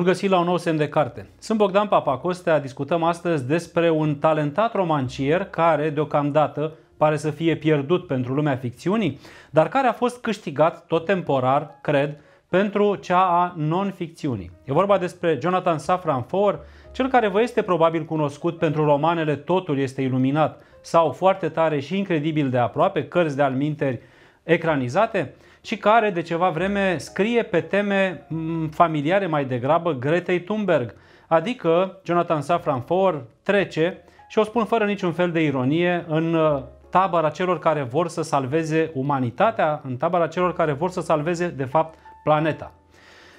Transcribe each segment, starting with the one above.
Bun găsit la un nou semn de carte. Sunt Bogdan Papacostea, discutăm astăzi despre un talentat romancier care deocamdată pare să fie pierdut pentru lumea ficțiunii, dar care a fost câștigat tot temporar, cred, pentru cea a non-ficțiunii. E vorba despre Jonathan Safran Foer, cel care vă este probabil cunoscut pentru romanele Totul este iluminat sau Foarte tare și incredibil de aproape, cărți de alminteri ecranizate, și care de ceva vreme scrie pe teme mm, familiare mai degrabă Gretei Thunberg, adică Jonathan Safran Foer trece și o spun fără niciun fel de ironie în uh, tabăra celor care vor să salveze umanitatea, în tabăra celor care vor să salveze de fapt planeta.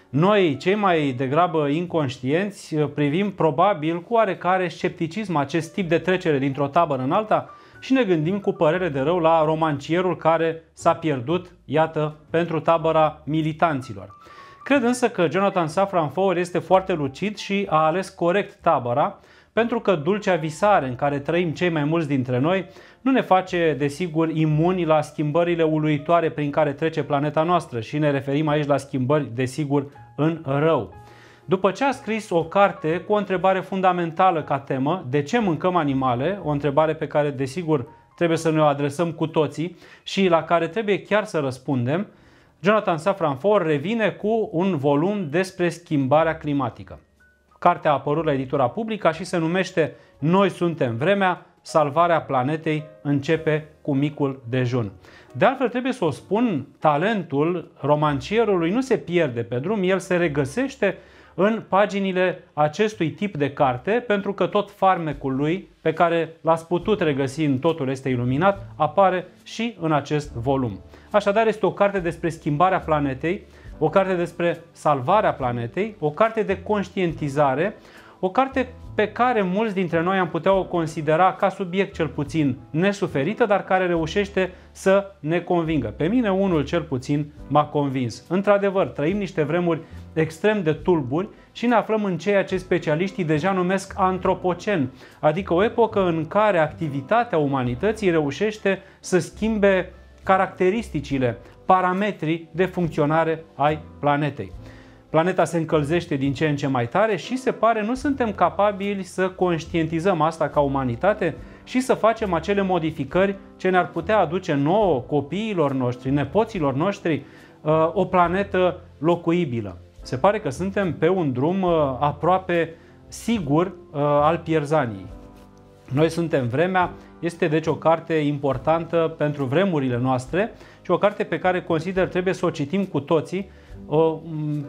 Noi, cei mai degrabă inconștienți, uh, privim probabil cu oarecare scepticism acest tip de trecere dintr-o tabără în alta, și ne gândim cu părere de rău la romancierul care s-a pierdut, iată, pentru tabăra militanților. Cred însă că Jonathan Safran Foer este foarte lucid și a ales corect tabăra, pentru că dulcea visare în care trăim cei mai mulți dintre noi nu ne face, desigur, imuni la schimbările uluitoare prin care trece planeta noastră și ne referim aici la schimbări, desigur, în rău. După ce a scris o carte cu o întrebare fundamentală ca temă, de ce mâncăm animale, o întrebare pe care desigur trebuie să ne o adresăm cu toții și la care trebuie chiar să răspundem, Jonathan Safran Foer revine cu un volum despre schimbarea climatică. Cartea a apărut la editura publică și se numește Noi suntem vremea, salvarea planetei începe cu micul dejun. De altfel, trebuie să o spun, talentul romancierului nu se pierde pe drum, el se regăsește în paginile acestui tip de carte, pentru că tot farmecul lui, pe care l-ați putut regăsi în Totul este iluminat, apare și în acest volum. Așadar, este o carte despre schimbarea planetei, o carte despre salvarea planetei, o carte de conștientizare, o carte pe care mulți dintre noi am putea o considera ca subiect cel puțin nesuferită, dar care reușește să ne convingă. Pe mine unul cel puțin m-a convins. Într-adevăr, trăim niște vremuri extrem de tulburi și ne aflăm în ceea ce specialiștii deja numesc antropocen, adică o epocă în care activitatea umanității reușește să schimbe caracteristicile, parametrii de funcționare ai planetei. Planeta se încălzește din ce în ce mai tare și se pare nu suntem capabili să conștientizăm asta ca umanitate și să facem acele modificări ce ne-ar putea aduce nouă, copiilor noștri, nepoților noștri, uh, o planetă locuibilă. Se pare că suntem pe un drum uh, aproape sigur uh, al pierzaniei. Noi suntem vremea, este deci o carte importantă pentru vremurile noastre și o carte pe care consider trebuie să o citim cu toții. O,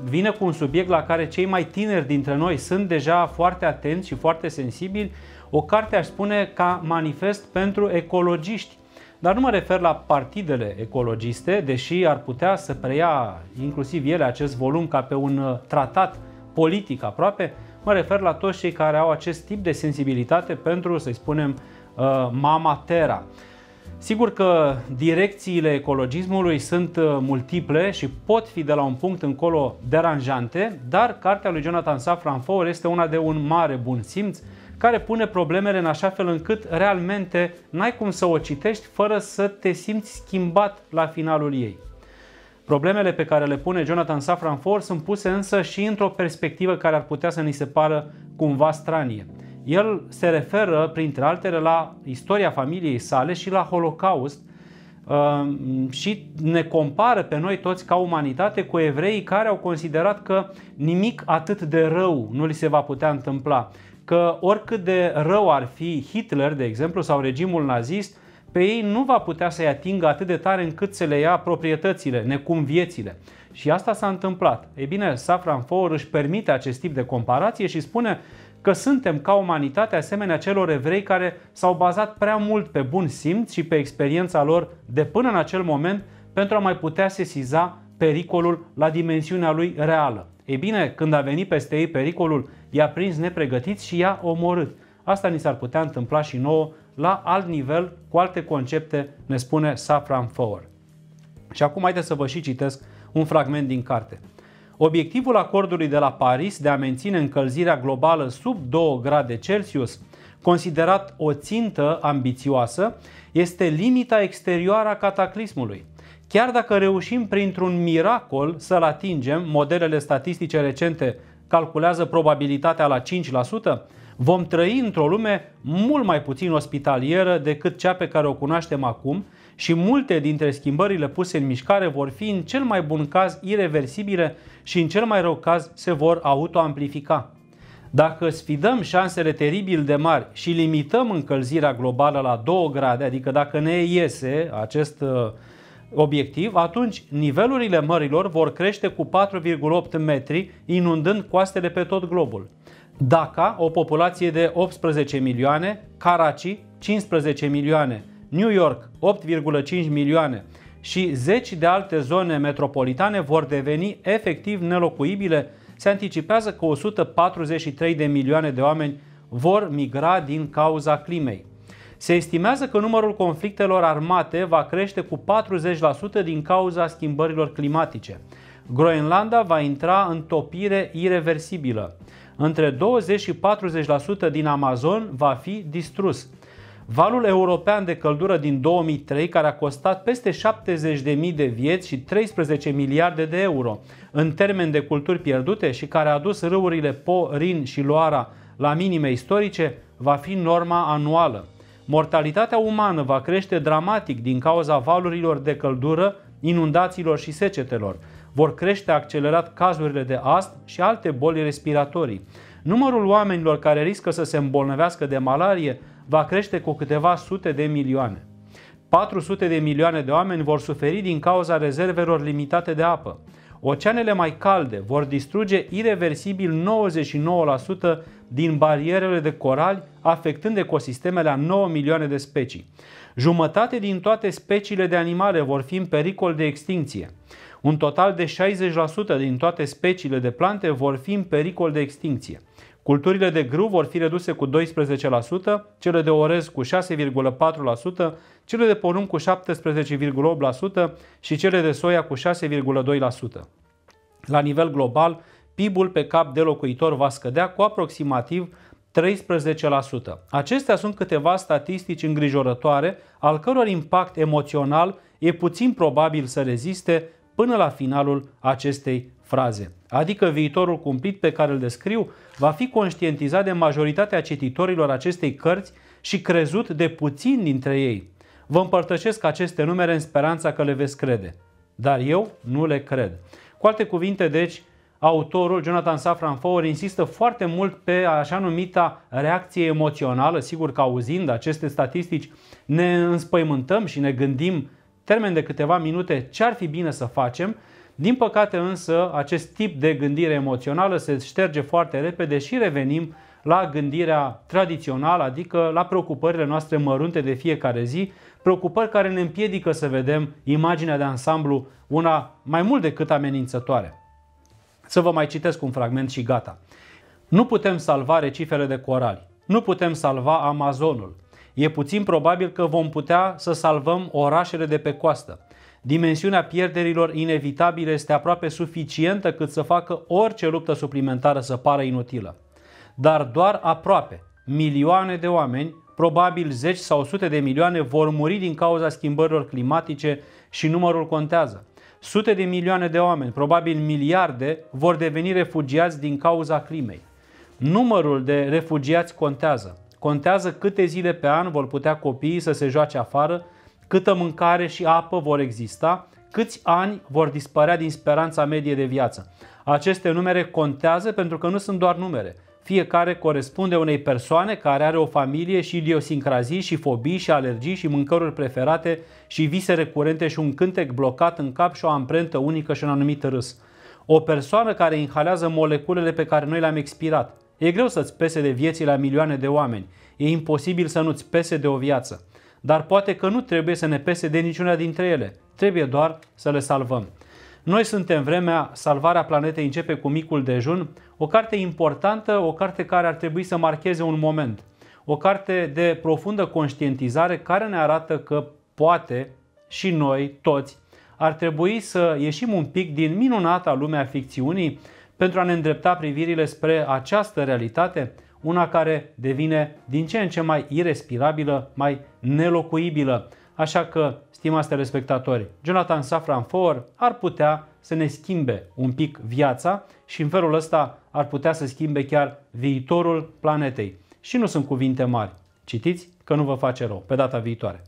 vine cu un subiect la care cei mai tineri dintre noi sunt deja foarte atenți și foarte sensibili. O carte, aș spune, ca manifest pentru ecologiști. Dar nu mă refer la partidele ecologiste, deși ar putea să preia inclusiv ele acest volum ca pe un uh, tratat politic aproape, Mă refer la toți cei care au acest tip de sensibilitate pentru, să-i spunem, uh, mama terra. Sigur că direcțiile ecologismului sunt uh, multiple și pot fi de la un punct încolo deranjante, dar cartea lui Jonathan Safran Foer este una de un mare bun simț care pune problemele în așa fel încât realmente n-ai cum să o citești fără să te simți schimbat la finalul ei. Problemele pe care le pune Jonathan Safran Foer sunt puse însă și într-o perspectivă care ar putea să ni se pară cumva stranie. El se referă, printre altele, la istoria familiei sale și la Holocaust uh, și ne compară pe noi toți ca umanitate cu evreii care au considerat că nimic atât de rău nu li se va putea întâmpla, că oricât de rău ar fi Hitler, de exemplu, sau regimul nazist, pe ei nu va putea să-i atingă atât de tare încât să le ia proprietățile, necum viețile. Și asta s-a întâmplat. Ei bine, Safran Foer își permite acest tip de comparație și spune că suntem ca umanitate asemenea celor evrei care s-au bazat prea mult pe bun simț și pe experiența lor de până în acel moment pentru a mai putea sesiza pericolul la dimensiunea lui reală. Ei bine, când a venit peste ei pericolul, i-a prins nepregătiți și i-a omorât. Asta ni s-ar putea întâmpla și nouă la alt nivel, cu alte concepte, ne spune Safran Foer. Și acum haideți să vă și citesc un fragment din carte. Obiectivul acordului de la Paris de a menține încălzirea globală sub 2 grade Celsius, considerat o țintă ambițioasă, este limita exterioară a cataclismului. Chiar dacă reușim printr-un miracol să-l atingem, modelele statistice recente calculează probabilitatea la 5%, vom trăi într-o lume mult mai puțin ospitalieră decât cea pe care o cunoaștem acum și multe dintre schimbările puse în mișcare vor fi în cel mai bun caz irreversibile și în cel mai rău caz se vor autoamplifica. Dacă sfidăm șansele teribil de mari și limităm încălzirea globală la 2 grade, adică dacă ne iese acest uh, obiectiv, atunci nivelurile mărilor vor crește cu 4,8 metri, inundând coastele pe tot globul. Dhaka, o populație de 18 milioane, Karachi, 15 milioane, New York, 8,5 milioane și zeci de alte zone metropolitane vor deveni efectiv nelocuibile. Se anticipează că 143 de milioane de oameni vor migra din cauza climei. Se estimează că numărul conflictelor armate va crește cu 40% din cauza schimbărilor climatice. Groenlanda va intra în topire irreversibilă între 20 și 40% din Amazon va fi distrus. Valul european de căldură din 2003, care a costat peste 70.000 de vieți și 13 miliarde de euro, în termen de culturi pierdute și care a dus râurile Po, Rin și Loara la minime istorice, va fi norma anuală. Mortalitatea umană va crește dramatic din cauza valurilor de căldură, inundațiilor și secetelor vor crește accelerat cazurile de ast și alte boli respiratorii. Numărul oamenilor care riscă să se îmbolnăvească de malarie va crește cu câteva sute de milioane. 400 de milioane de oameni vor suferi din cauza rezervelor limitate de apă. Oceanele mai calde vor distruge irreversibil 99% din barierele de corali, afectând ecosistemele a 9 milioane de specii. Jumătate din toate speciile de animale vor fi în pericol de extinție. Un total de 60% din toate speciile de plante vor fi în pericol de extinție. Culturile de grâu vor fi reduse cu 12%, cele de orez cu 6,4%, cele de porumb cu 17,8% și cele de soia cu 6,2%. La nivel global, PIB-ul pe cap de locuitor va scădea cu aproximativ 13%. Acestea sunt câteva statistici îngrijorătoare, al căror impact emoțional e puțin probabil să reziste până la finalul acestei fraze. Adică viitorul cumplit pe care îl descriu va fi conștientizat de majoritatea cititorilor acestei cărți și crezut de puțin dintre ei. Vă împărtășesc aceste numere în speranța că le veți crede. Dar eu nu le cred. Cu alte cuvinte, deci, autorul Jonathan Safran Foer insistă foarte mult pe așa numita reacție emoțională. Sigur că auzind aceste statistici ne înspăimântăm și ne gândim termen de câteva minute ce ar fi bine să facem, din păcate însă acest tip de gândire emoțională se șterge foarte repede și revenim la gândirea tradițională, adică la preocupările noastre mărunte de fiecare zi, preocupări care ne împiedică să vedem imaginea de ansamblu una mai mult decât amenințătoare. Să vă mai citesc un fragment și gata. Nu putem salva recifele de corali, nu putem salva Amazonul, e puțin probabil că vom putea să salvăm orașele de pe coastă. Dimensiunea pierderilor inevitabile este aproape suficientă cât să facă orice luptă suplimentară să pară inutilă. Dar doar aproape milioane de oameni, probabil zeci sau sute de milioane, vor muri din cauza schimbărilor climatice și numărul contează. Sute de milioane de oameni, probabil miliarde, vor deveni refugiați din cauza climei. Numărul de refugiați contează. Contează câte zile pe an vor putea copiii să se joace afară, câtă mâncare și apă vor exista, câți ani vor dispărea din speranța medie de viață. Aceste numere contează pentru că nu sunt doar numere. Fiecare corespunde unei persoane care are o familie și idiosincrazii și fobii și alergii și mâncăruri preferate și vise recurente și un cântec blocat în cap și o amprentă unică și un anumit râs. O persoană care inhalează moleculele pe care noi le-am expirat, E greu să-ți pese de vieții la milioane de oameni. E imposibil să nu-ți pese de o viață. Dar poate că nu trebuie să ne pese de niciuna dintre ele. Trebuie doar să le salvăm. Noi suntem vremea Salvarea planetei începe cu micul dejun, o carte importantă, o carte care ar trebui să marcheze un moment. O carte de profundă conștientizare care ne arată că poate și noi toți ar trebui să ieșim un pic din minunata lumea ficțiunii pentru a ne îndrepta privirile spre această realitate, una care devine din ce în ce mai irespirabilă, mai nelocuibilă. Așa că, stimați respectatori, Jonathan Safran Foer ar putea să ne schimbe un pic viața și în felul ăsta ar putea să schimbe chiar viitorul planetei. Și nu sunt cuvinte mari. Citiți că nu vă face rău. Pe data viitoare!